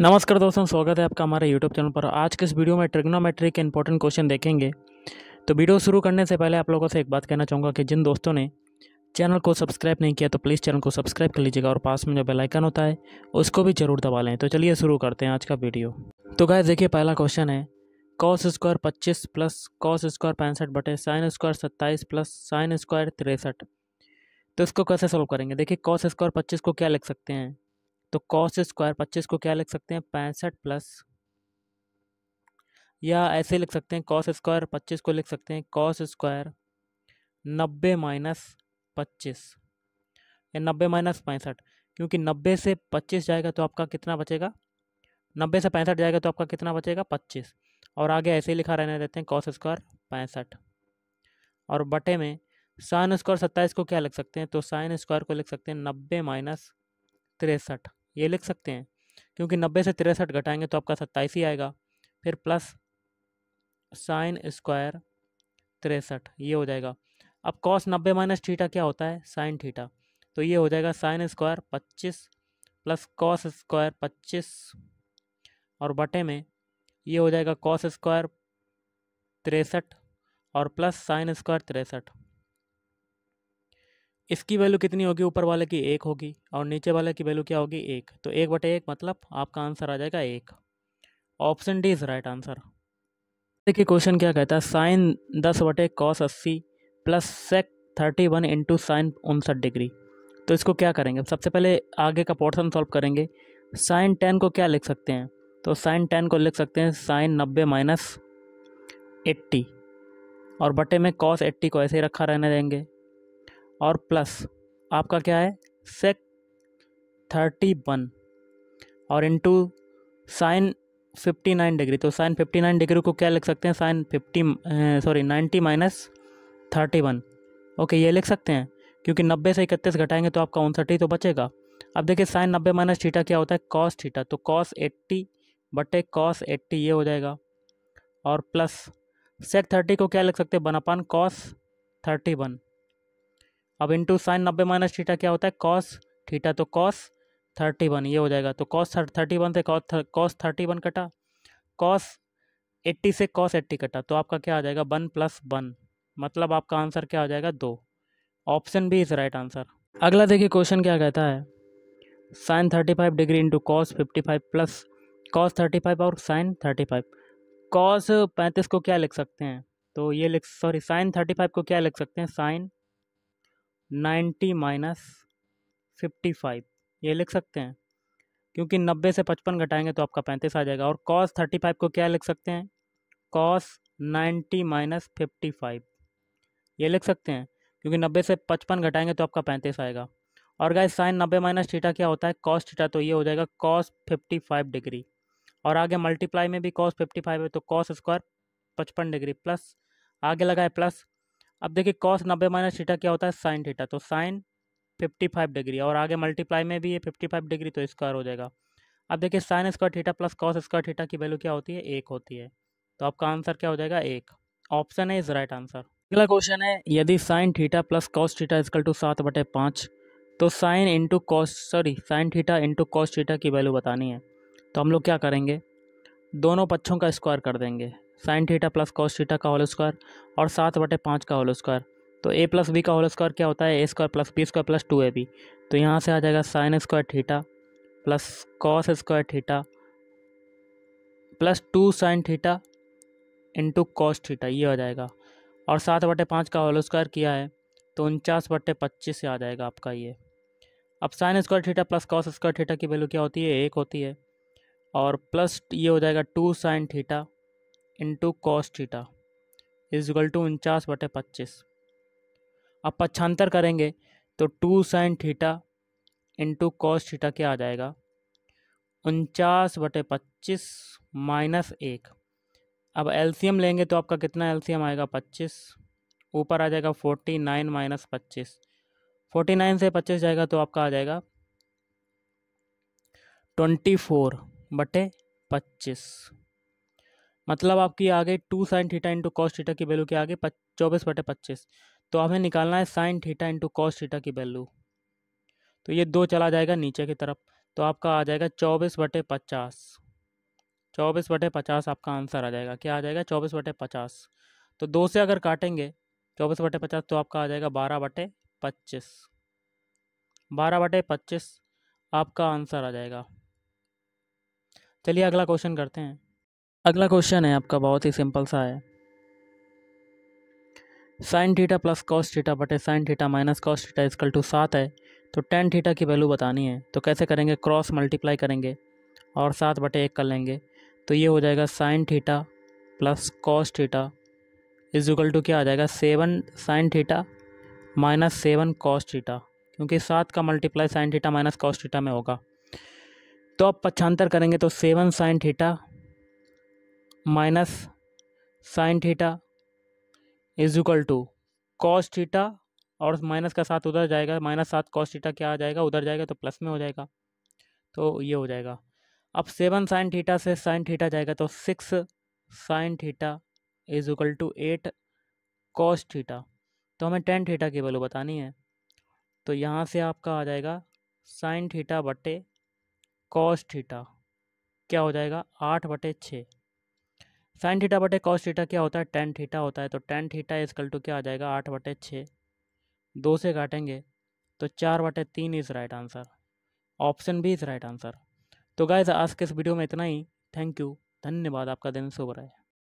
नमस्कार दोस्तों स्वागत है आपका हमारे यूट्यूब चैनल पर आज के इस वीडियो में ट्रिग्नोमेट्री के इंपॉर्टेंट क्वेश्चन देखेंगे तो वीडियो शुरू करने से पहले आप लोगों से एक बात कहना चाहूँगा कि जिन दोस्तों ने चैनल को सब्सक्राइब नहीं किया तो प्लीज़ चैनल को सब्सक्राइब कर लीजिएगा और पास में जो बेलाइकन होता है उसको भी जरूर दबा लें तो चलिए शुरू करते हैं आज का वीडियो तो गाय देखिए पहला क्वेश्चन है कॉस स्क्वायर पच्चीस प्लस कॉस स्क्वायर पैंसठ बटे साइन स्क्वायर सत्ताईस प्लस साइन स्क्वायर तिरसठ तो इसको कैसे सॉल्व करेंगे देखिए कॉस स्क्वायर पच्चीस को क्या लिख सकते हैं तो कॉस स्क्वायर पच्चीस को क्या लिख सकते हैं पैंसठ प्लस या ऐसे लिख सकते हैं कॉस स्क्वायर पच्चीस को लिख सकते हैं कॉस स्क्वायर नब्बे माइनस पच्चीस या नब्बे माइनस पैंसठ क्योंकि नब्बे से पच्चीस जाएगा तो आपका कितना बचेगा नब्बे से पैंसठ जाएगा तो आपका कितना बचेगा पच्चीस और आगे ऐसे ही लिखा रहने देते हैं कॉस स्क्वायर पैंसठ और बटे में साइन स्क्वायर सत्ताईस को क्या लिख सकते हैं तो साइन स्क्वायर को लिख सकते हैं नब्बे माइनस तिरसठ ये लिख सकते हैं क्योंकि नब्बे से तिरसठ घटाएंगे तो आपका सत्ताईस ही आएगा फिर प्लस साइन स्क्वायर तिरसठ ये हो जाएगा अब कॉस नब्बे माइनस ठीठा क्या होता है साइन ठीठा तो ये हो जाएगा साइन स्क्वायर पच्चीस प्लस कॉस स्क्वायर पच्चीस और बटे में ये हो जाएगा कॉस स्क्वायर तिरसठ और प्लस साइन स्क्वायर तिरसठ इसकी वैल्यू कितनी होगी ऊपर वाले की एक होगी और नीचे वाले की वैल्यू क्या होगी एक तो एक बटे एक मतलब आपका आंसर आ जाएगा एक option D is right answer देखिए क्वेश्चन क्या कहता है साइन दस बटे कॉस अस्सी plus sec thirty one into sine उनसठ डिग्री तो इसको क्या करेंगे सबसे पहले आगे का पोर्सन सॉल्व करेंगे साइन टेन को क्या लिख सकते हैं तो साइन टेन को लिख सकते हैं साइन नब्बे माइनस एट्टी और बटे में कॉस एट्टी को ऐसे ही रखा रहने देंगे और प्लस आपका क्या है सेक थर्टी वन और into sine fifty nine degree तो साइन फिफ्टी नाइन डिग्री को क्या लिख सकते हैं sine fifty sorry ninety minus thirty one okay ये लिख सकते हैं क्योंकि नब्बे से इकतीस घटाएंगे तो आपका उनसठ ही तो बचेगा अब देखिए साइन नब्बे माइनस थीटा क्या होता है कॉस थीटा तो कॉस एट्टी बटे कॉस एट्टी ये हो जाएगा और प्लस सेक थर्टी को क्या लिख सकते हैं बनापान कॉस थर्टी वन अब इंटू साइन नब्बे माइनस थीटा क्या होता है कॉस थीटा तो कॉस थर्टी वन ये हो जाएगा तो कॉस थर्टी वन से कॉस थर्टी वन कटा कॉस एट्टी से कॉस एट्टी कटा तो आपका क्या आ जाएगा वन प्लस वन मतलब आपका आंसर क्या आ जाएगा दो option B is right answer अगला देखिए क्वेश्चन क्या कहता है sine thirty five degree into cos fifty five plus cos thirty five और साइन थर्टी फाइव कॉस पैंतीस को क्या लिख सकते हैं तो ये लिख सॉरी साइन थर्टी फाइव को क्या लिख सकते हैं sine ninety minus fifty five ये लिख सकते हैं क्योंकि नब्बे से पचपन घटाएंगे तो आपका पैंतीस आ जाएगा और कॉस थर्टी फाइव को क्या लिख सकते हैं cos ninety minus fifty five ये लिख सकते हैं क्योंकि नब्बे से पचपन घटाएंगे तो आपका पैंतीस आएगा और गाय साइन नब्बे माइनस थीटा क्या होता है कॉस थीटा तो ये हो जाएगा कॉस फिफ्टी फाइव डिग्री और आगे मल्टीप्लाई में भी कॉस फिफ्टी फाइव है तो कॉस स्क्वायर पचपन डिग्री प्लस आगे लगाए प्लस अब देखिए कॉस नब्बे माइनस थीटा क्या होता है साइन थीटा तो साइन फिफ्टी फाइव डिग्री और आगे मल्टीप्लाई में भी है फिफ्टी फाइव डिग्री तो स्क्वायर हो जाएगा अब देखिए sine square theta plus cos square theta की वैल्यू क्या होती है एक होती है तो आपका आंसर क्या हो जाएगा एक ऑप्शन है इज राइट आंसर अगला क्वेश्चन है यदि sine theta plus cos theta is equal to सात बटे पाँच तो sine into cos sorry sine theta into cos theta की वैल्यू बतानी है तो हम लोग क्या करेंगे दोनों पक्षों का स्क्वायर कर देंगे sine theta plus cos theta का होल स्क्वायर और सात बटे पाँच का होल स्क्वायर तो ए प्लस बी का होल स्क्वायर क्या होता है A square plus B square plus two A B तो यहाँ से आ जाएगा sine square theta plus cos square theta plus two sine theta into cos theta ये हो जाएगा और सात बटे पाँच का होल स्क्वायर किया है तो उनचास बटे पच्चीस से आ जाएगा आपका ये अब sine square theta plus cos square theta की वैल्यू क्या होती है एक होती है और प्लस ये हो जाएगा two sine theta into cos theta is equal to उनचास बटे पच्चीस अब पक्षांतर करेंगे तो two sine theta into cos theta क्या आ जाएगा उनचास बटे पच्चीस माइनस एक अब एलसीएम लेंगे तो आपका कितना एलसीएम आएगा पच्चीस ऊपर आ जाएगा फोर्टी नाइन माइनस पच्चीस फोर्टी नाइन से पच्चीस जाएगा तो आपका आ जाएगा ट्वेंटी फोर बटे पच्चीस मतलब आपकी आ गई two sine theta into cos theta की वैल्यू क्या आ गई चौबीस बटे पच्चीस तो हमें निकालना है sine theta into cos theta की वैल्यू तो ये दो चला जाएगा नीचे की तरफ तो आपका आ जाएगा चौबीस बटे पचास चौबीस बटे पचास आपका आंसर आ जाएगा क्या आ जाएगा चौबीस बटे पचास तो दो से अगर काटेंगे चौबीस बटे पचास तो आपका आ जाएगा बारह बटे पच्चीस बारह बटे पच्चीस आपका आंसर आ जाएगा चलिए अगला क्वेश्चन करते हैं अगला क्वेश्चन है आपका बहुत ही सिंपल सा है sine theta plus cos theta बटे sine theta minus cos theta is equal to सात है तो टेन थीटा की वैल्यू बतानी है तो कैसे करेंगे क्रॉस मल्टीप्लाई करेंगे और सात बटे एक कर लेंगे तो ये हो जाएगा sine theta plus cos theta is equal to क्या आ जाएगा seven sine theta minus seven cos theta क्योंकि सात का multiply sine theta minus cos theta में होगा तो अब पक्षांतर करेंगे तो seven sine theta minus sine theta equal to cos theta और माइनस का साथ उधर जाएगा माइनस सात कॉस थीटा क्या आ जाएगा उधर जाएगा तो प्लस में हो जाएगा तो ये हो जाएगा अब सेवन साइन थीटा से साइन थीटा जाएगा तो six sine theta is equal to eight cos theta तो हमें टेन थीटा की वैल्यू बतानी है तो यहाँ से आपका आ जाएगा साइन थीटा बटे कॉस थीटा क्या हो जाएगा आठ बटे छः साइन थीटा बटे कॉस थीटा क्या होता है टेन थीटा होता है तो टेन थीटा इसकल टू क्या आ जाएगा आठ बटे छः दो से काटेंगे तो चार बटे तीन is right answer option B is right answer तो गाइज आज के इस वीडियो में इतना ही थैंक यू धन्यवाद आपका दिन शुभ रहे